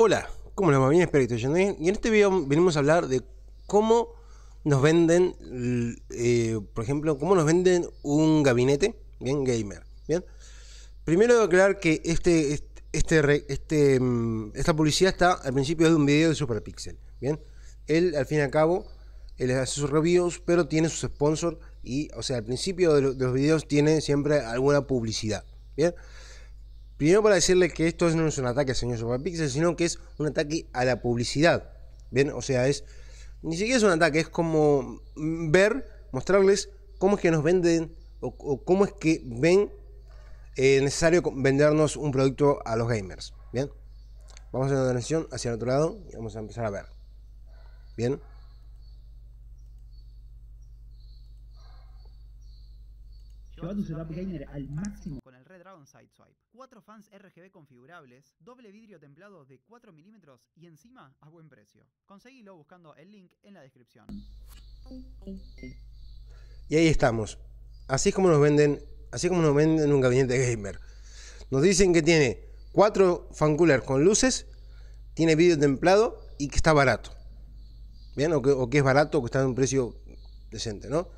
Hola, ¿cómo les va? Bien, espero que estén bien. Y en este video venimos a hablar de cómo nos venden, eh, por ejemplo, cómo nos venden un gabinete, bien, gamer, bien. Primero debo aclarar que este, este, este, mm, esta publicidad está al principio de un video de Superpixel, bien. Él, al fin y al cabo, él hace sus reviews, pero tiene sus sponsors y, o sea, al principio de, los videos tiene siempre alguna publicidad, bien. Primero para decirle que esto no es un ataque al señor Superpixel, sino que es un ataque a la publicidad. ¿Bien? O sea, es. Ni siquiera es un ataque, es como ver, mostrarles cómo es que nos venden o, cómo es que ven eh, necesario vendernos un producto a los gamers. Bien. Vamos a hacer una transición hacia el otro lado y vamos a empezar a ver. Bien. al máximo. Cuatro fans RGB configurables, doble vidrio templado de 4 milímetros y encima a buen precio. Conseguilo buscando el link en la descripción. Y ahí estamos. Así es como nos venden, así como nos venden un gabinete gamer. Nos dicen que tiene cuatro fan coolers con luces, tiene vidrio templado y que está barato. ¿Bien? O que, o que es barato, o que está en un precio decente, ¿no?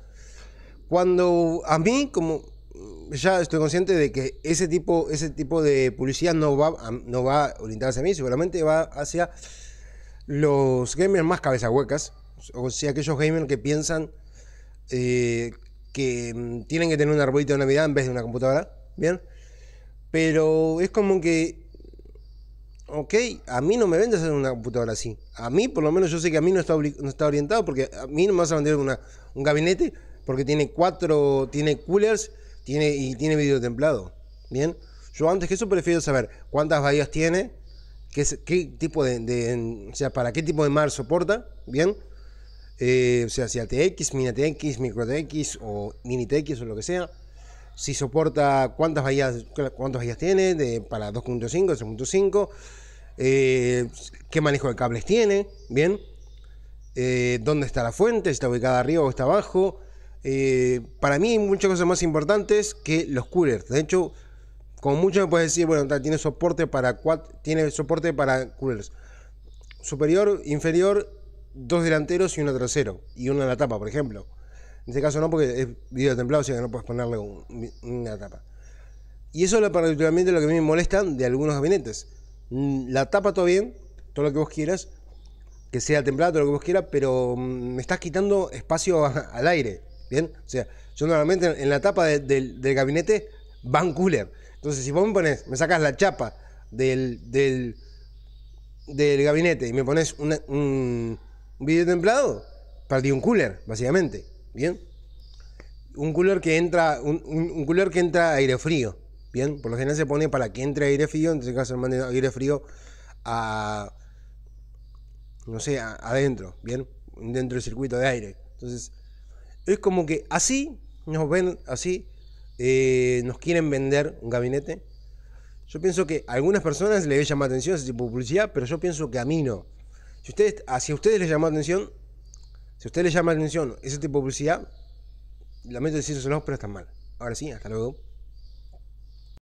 Cuando a mí, como Mm, ya estoy consciente de que ese tipo, ese tipo de publicidad no va, a, no va orientarse a mí, seguramente va hacia los gamers más cabeza huecas, o sea, aquellos gamers que piensan eh, que mm, tienen que tener un arbolito de Navidad en vez de una computadora, ¿bien? Pero es como que, ok, a mí no me vendes una computadora así. A mí, por lo menos, yo sé que a mí no está, no está orientado porque a mí no me vas a vender una, un gabinete porque tiene cuatro, tiene coolers tiene, y tiene vídeo templado. Bien, yo antes que eso prefiero saber cuántas bahías tiene, qué, qué tipo de, o sea, para qué tipo de mar soporta, bien, eh, o sea, si ATX, mini ATX, micro ATX o mini TX o lo que sea, si soporta cuántas bahías, cuántas tiene, de, para 2.5, 3.5, eh, qué manejo de cables tiene, bien, eh, dónde está la fuente, está ubicada arriba o está abajo, eh, para mí hay muchas cosas más importantes que los coolers. De hecho, como mucho me puedes decir, bueno, tiene soporte para tiene soporte para coolers. Superior, inferior, dos delanteros y uno trasero. Y uno en la tapa, por ejemplo. En este caso no, porque es video templado, así que no puedes ponerle una tapa. Y eso es lo, lo que a mí me molesta de algunos gabinetes. Mm, la tapa todo bien, todo lo que vos quieras, que sea templado, todo lo que vos quieras, pero mm, me estás quitando espacio al aire. ¿Bien? O sea, yo normalmente en la tapa del gabinete van cooler. Entonces, si vos me pones, me sacas la chapa del, del, gabinete y me pones un, un video templado, perdí un cooler, básicamente. ¿Bien? Un cooler que entra, un, un, cooler que entra aire frío. ¿Bien? Por lo general se pone para que entre aire frío, en este caso mande aire frío a. no sé, adentro, ¿bien? Dentro del circuito de aire. Entonces, es como que así nos ven, así eh, nos quieren vender un gabinete. Yo pienso que a algunas personas les llama atención ese tipo de publicidad, pero yo pienso que a mí no. Si, ustedes, ah, si a ustedes les llama atención, si a ustedes les llama atención ese tipo de publicidad, lamento decirlo, pero está mal. Ahora sí, hasta luego.